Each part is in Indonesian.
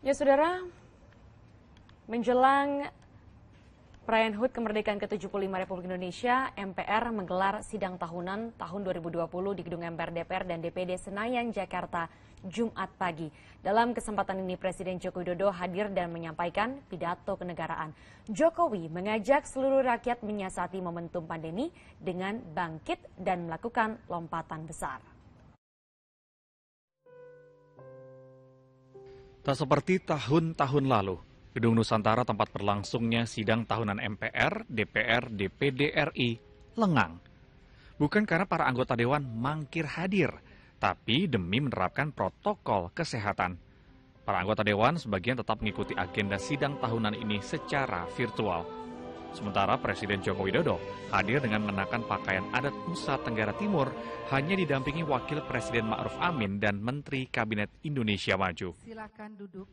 Ya saudara, menjelang perayaan HUT kemerdekaan ke-75 Republik Indonesia, MPR menggelar sidang tahunan tahun 2020 di gedung MPR DPR dan DPD Senayan, Jakarta, Jumat pagi. Dalam kesempatan ini Presiden Joko Widodo hadir dan menyampaikan pidato kenegaraan. Jokowi mengajak seluruh rakyat menyiasati momentum pandemi dengan bangkit dan melakukan lompatan besar. Tak seperti tahun-tahun lalu, Gedung Nusantara tempat berlangsungnya sidang tahunan MPR, DPR, DPD RI lengang. Bukan karena para anggota dewan mangkir hadir, tapi demi menerapkan protokol kesehatan. Para anggota dewan sebagian tetap mengikuti agenda sidang tahunan ini secara virtual. Sementara Presiden Joko Widodo hadir dengan mengenakan pakaian adat Nusa Tenggara Timur hanya didampingi Wakil Presiden Ma'ruf Amin dan Menteri Kabinet Indonesia Maju.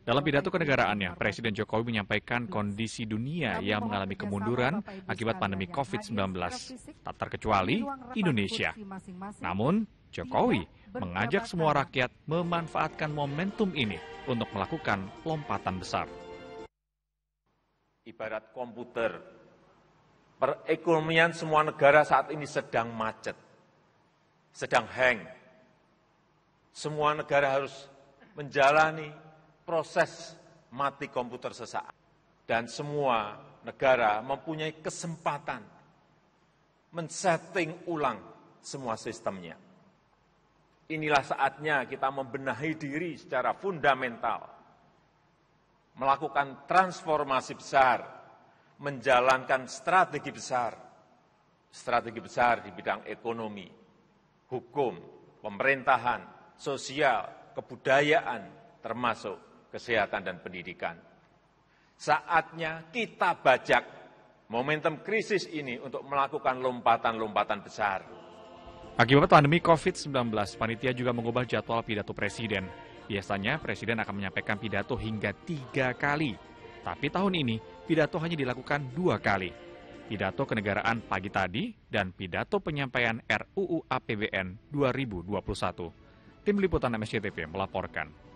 Dalam pidato kenegaraannya, Presiden Jokowi menyampaikan kondisi dunia yang mengalami kemunduran akibat pandemi COVID-19, tak terkecuali Indonesia. Namun, Jokowi mengajak semua rakyat memanfaatkan momentum ini untuk melakukan lompatan besar. Ibarat komputer Perekonomian semua negara saat ini sedang macet, sedang hang. Semua negara harus menjalani proses mati komputer sesaat. Dan semua negara mempunyai kesempatan men-setting ulang semua sistemnya. Inilah saatnya kita membenahi diri secara fundamental, melakukan transformasi besar menjalankan strategi besar, strategi besar di bidang ekonomi, hukum, pemerintahan, sosial, kebudayaan, termasuk kesehatan dan pendidikan. Saatnya kita bajak momentum krisis ini untuk melakukan lompatan-lompatan besar. Akibat pandemi COVID-19, panitia juga mengubah jadwal pidato presiden. Biasanya presiden akan menyampaikan pidato hingga tiga kali tapi tahun ini, pidato hanya dilakukan dua kali. Pidato kenegaraan pagi tadi dan pidato penyampaian RUU APBN 2021. Tim Liputan MSCTV melaporkan.